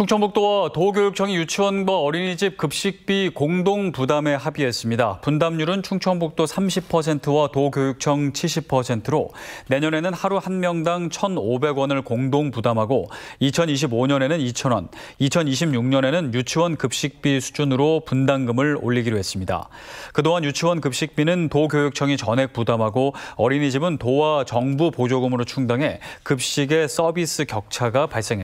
충청북도와 도교육청이 유치원과 어린이집 급식비 공동 부담에 합의했습니다. 분담률은 충청북도 30%와 도교육청 70%로 내년에는 하루 한 명당 1,500원을 공동 부담하고 2025년에는 2,000원, 2026년에는 유치원 급식비 수준으로 분담금을 올리기로 했습니다. 그동안 유치원 급식비는 도교육청이 전액 부담하고 어린이집은 도와 정부 보조금으로 충당해 급식의 서비스 격차가 발생했습니다.